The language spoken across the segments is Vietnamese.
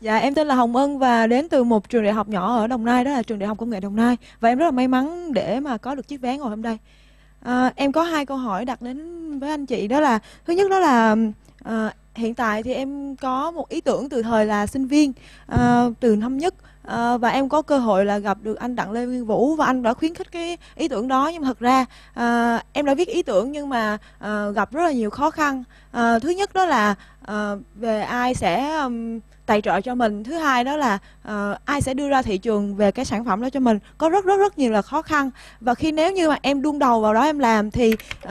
Dạ em tên là Hồng Ân và đến từ một trường đại học nhỏ ở Đồng Nai đó là trường Đại học Công nghệ Đồng Nai và em rất là may mắn để mà có được chiếc vé ngồi hôm nay. À, em có hai câu hỏi đặt đến với anh chị đó là thứ nhất đó là à, hiện tại thì em có một ý tưởng từ thời là sinh viên à, từ năm nhất à, và em có cơ hội là gặp được anh Đặng Lê Nguyên Vũ và anh đã khuyến khích cái ý tưởng đó nhưng thật ra à, em đã viết ý tưởng nhưng mà à, gặp rất là nhiều khó khăn. À, thứ nhất đó là à, về ai sẽ um, tài trợ cho mình thứ hai đó là uh, ai sẽ đưa ra thị trường về cái sản phẩm đó cho mình có rất rất rất nhiều là khó khăn và khi nếu như mà em đung đầu vào đó em làm thì uh,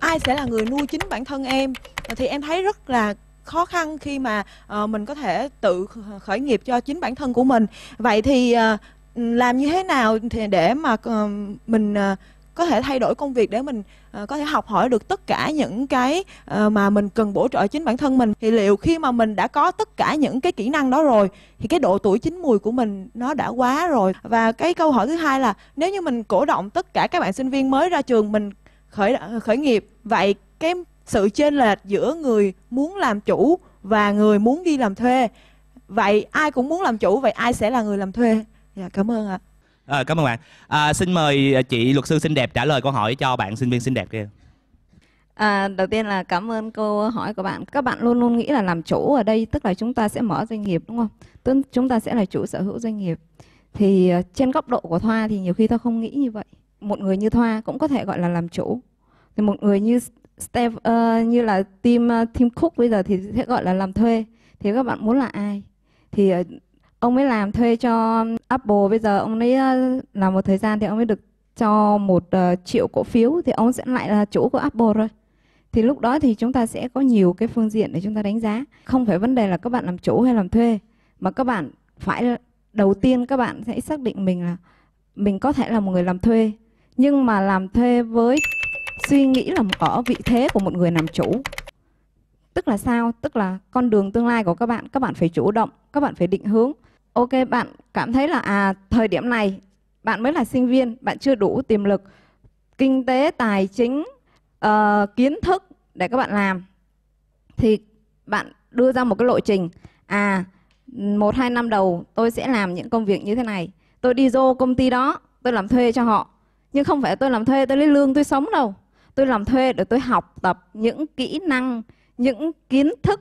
ai sẽ là người nuôi chính bản thân em thì em thấy rất là khó khăn khi mà uh, mình có thể tự khởi nghiệp cho chính bản thân của mình vậy thì uh, làm như thế nào thì để mà uh, mình uh, có thể thay đổi công việc để mình uh, có thể học hỏi được tất cả những cái uh, mà mình cần bổ trợ chính bản thân mình thì liệu khi mà mình đã có tất cả những cái kỹ năng đó rồi thì cái độ tuổi chín mùi của mình nó đã quá rồi và cái câu hỏi thứ hai là nếu như mình cổ động tất cả các bạn sinh viên mới ra trường mình khởi ờ, khởi nghiệp vậy cái sự chênh lệch giữa người muốn làm chủ và người muốn đi làm thuê vậy ai cũng muốn làm chủ vậy ai sẽ là người làm thuê dạ cảm ơn ạ à à, cảm ơn bạn à, xin mời à, chị luật sư xinh đẹp trả lời câu hỏi cho bạn sinh viên xinh đẹp kia À, đầu tiên là cảm ơn câu hỏi của bạn. Các bạn luôn luôn nghĩ là làm chủ ở đây tức là chúng ta sẽ mở doanh nghiệp đúng không? Tức chúng ta sẽ là chủ sở hữu doanh nghiệp. Thì à, trên góc độ của Thoa thì nhiều khi ta không nghĩ như vậy. Một người như Thoa cũng có thể gọi là làm chủ. Thì một người như Steph, uh, ờ, như là team uh, team Cook bây giờ thì sẽ gọi là làm thuê. Thì các bạn muốn là ai? Thì uh, ông ấy làm thuê cho Apple bây giờ ông ấy ờ, làm một thời gian thì ông ấy được cho một ờ, triệu cổ phiếu thì ông sẽ lại là chủ của Apple rồi thì lúc đó thì chúng ta sẽ có nhiều cái phương diện để chúng ta đánh giá không phải vấn đề là các bạn làm chủ hay làm thuê mà các bạn phải đầu tiên các bạn sẽ xác định mình là mình có thể là một người làm thuê nhưng mà làm thuê với suy nghĩ là có vị thế của một người làm chủ tức là sao tức là con đường tương lai của các bạn các bạn phải chủ động các bạn phải định hướng ok bạn cảm thấy là à thời điểm này bạn mới là sinh viên bạn chưa đủ tiềm lực kinh tế tài chính uh, kiến thức để các bạn làm thì bạn đưa ra một cái lộ trình à một hai năm đầu tôi sẽ làm những công việc như thế này tôi đi vô công ty đó tôi làm thuê cho họ nhưng không phải tôi làm thuê tôi lấy lương tôi sống đâu tôi làm thuê để tôi học tập những kỹ năng những kiến thức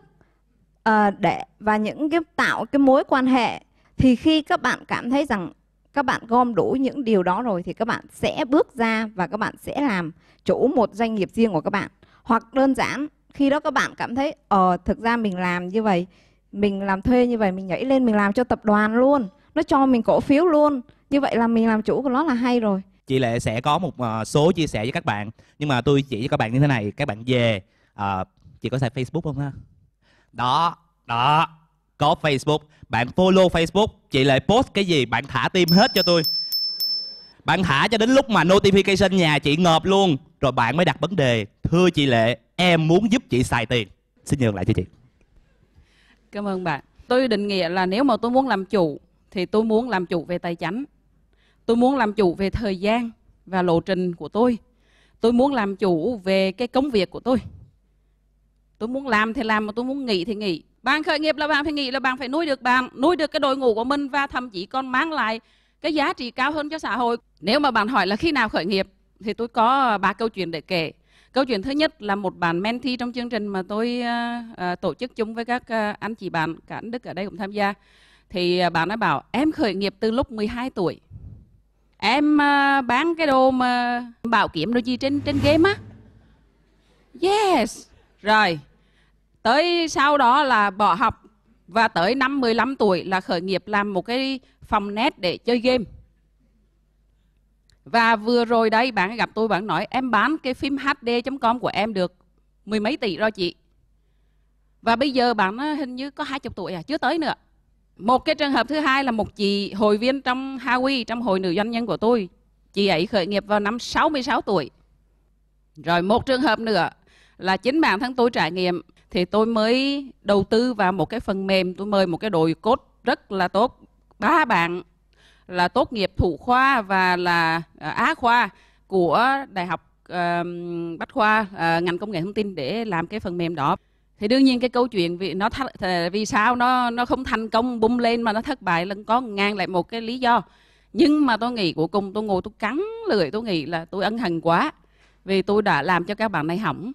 uh, để và những cái tạo cái mối quan hệ thì khi các bạn cảm thấy rằng các bạn gom đủ những điều đó rồi thì các bạn sẽ bước ra và các bạn sẽ làm chủ một doanh nghiệp riêng của các bạn hoặc đơn giản khi đó các bạn cảm thấy ờ thực ra mình làm như vậy mình làm thuê như vậy mình nhảy lên mình làm cho tập đoàn luôn nó cho mình cổ phiếu luôn như vậy là mình làm chủ của nó là hay rồi chị lệ sẽ có một ờ, số chia sẻ với các bạn nhưng mà tôi chỉ cho các bạn như thế này các bạn về à, chị có xài facebook không ha đó đó có Facebook Bạn follow Facebook Chị lại post cái gì bạn thả tim hết cho tôi Bạn thả cho đến lúc mà notification nhà chị ngợp luôn Rồi bạn mới đặt vấn đề Thưa chị Lệ em muốn giúp chị xài tiền Xin nhường lại cho chị Cảm ơn bạn Tôi định nghĩa là nếu mà tôi muốn làm chủ Thì tôi muốn làm chủ về tài chính Tôi muốn làm chủ về thời gian Và lộ trình của tôi Tôi muốn làm chủ về cái công việc của tôi Tôi muốn làm thì làm mà tôi muốn nghỉ thì nghỉ bạn khởi nghiệp là bạn phải nghĩ là bạn phải nuôi được bạn nuôi được cái đội ngũ của mình và thậm chí còn mang lại cái giá trị cao hơn cho xã hội nếu mà bạn hỏi là khi nào khởi nghiệp thì tôi có ba câu chuyện để kể câu chuyện thứ nhất là một bạn mentee trong chương trình mà tôi uh, tổ chức chung với các uh, anh chị bạn cả anh đức ở đây cũng tham gia thì uh, bạn ấy bảo em khởi nghiệp từ lúc 12 tuổi em uh, bán cái đồ mà bảo kiếm đồ gì trên trên game á yes rồi Tới sau đó là bỏ học và tới năm 15 tuổi là khởi nghiệp làm một cái phòng net để chơi game. Và vừa rồi đây bạn gặp tôi bạn nói em bán cái phim HD.com của em được mười mấy tỷ rồi chị. Và bây giờ bạn hình như có 20 tuổi à, chưa tới nữa. Một cái trường hợp thứ hai là một chị hội viên trong Hawi, trong hội nữ doanh nhân của tôi. Chị ấy khởi nghiệp vào năm 66 tuổi. Rồi một trường hợp nữa là chính bản thân tôi trải nghiệm thì tôi mới đầu tư vào một cái phần mềm tôi mời một cái đội cốt rất là tốt ba bạn là tốt nghiệp thủ khoa và là à, á khoa của đại học bách khoa à, ngành công nghệ thông tin để làm cái phần mềm đó thì đương nhiên cái câu chuyện vì nó vì sao nó nó không thành công bung lên mà nó thất bại lần có ngang lại một cái lý do nhưng mà tôi nghĩ cuối cùng tôi ngồi tôi cắn lưỡi tôi nghĩ là tôi ân hận quá vì tôi đã làm cho các bạn này hỏng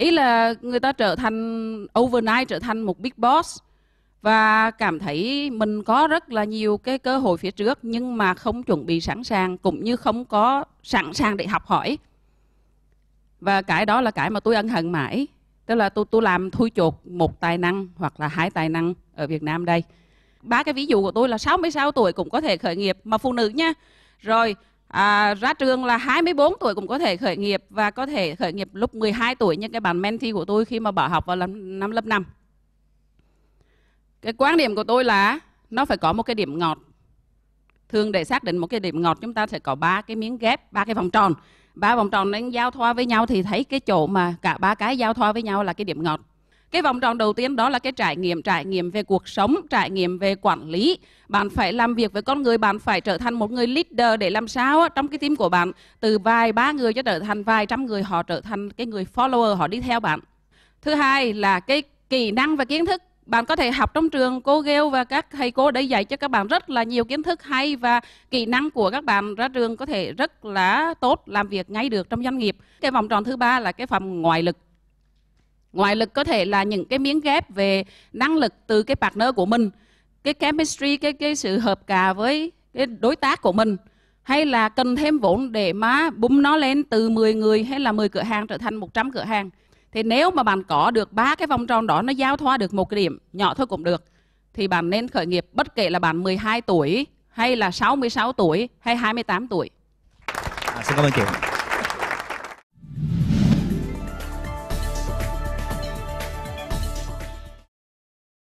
ý là người ta trở thành overnight trở thành một big boss và cảm thấy mình có rất là nhiều cái cơ hội phía trước nhưng mà không chuẩn bị sẵn sàng cũng như không có sẵn sàng để học hỏi và cái đó là cái mà tôi ân hận mãi tức là tôi tôi làm thui chột một tài năng hoặc là hai tài năng ở Việt Nam đây ba cái ví dụ của tôi là 66 tuổi cũng có thể khởi nghiệp mà phụ nữ nha rồi à, ra trường là 24 tuổi cũng có thể khởi nghiệp và có thể khởi nghiệp lúc 12 tuổi như cái bạn mentee của tôi khi mà bỏ học vào năm lớp 5. Cái quan điểm của tôi là nó phải có một cái điểm ngọt. Thường để xác định một cái điểm ngọt chúng ta sẽ có ba cái miếng ghép, ba cái vòng tròn. Ba vòng tròn đánh giao thoa với nhau thì thấy cái chỗ mà cả ba cái giao thoa với nhau là cái điểm ngọt cái vòng tròn đầu tiên đó là cái trải nghiệm trải nghiệm về cuộc sống trải nghiệm về quản lý bạn phải làm việc với con người bạn phải trở thành một người leader để làm sao trong cái team của bạn từ vài ba người cho trở thành vài trăm người họ trở thành cái người follower họ đi theo bạn thứ hai là cái kỹ năng và kiến thức bạn có thể học trong trường cô ghêu và các thầy cô để dạy cho các bạn rất là nhiều kiến thức hay và kỹ năng của các bạn ra trường có thể rất là tốt làm việc ngay được trong doanh nghiệp cái vòng tròn thứ ba là cái phần ngoại lực ngoại lực có thể là những cái miếng ghép về năng lực từ cái partner của mình cái chemistry cái cái sự hợp cả với cái đối tác của mình hay là cần thêm vốn để má búng nó lên từ 10 người hay là 10 cửa hàng trở thành 100 cửa hàng thì nếu mà bạn có được ba cái vòng tròn đó nó giao thoa được một cái điểm nhỏ thôi cũng được thì bạn nên khởi nghiệp bất kể là bạn 12 tuổi hay là 66 tuổi hay 28 tuổi. À, xin cảm ơn chị.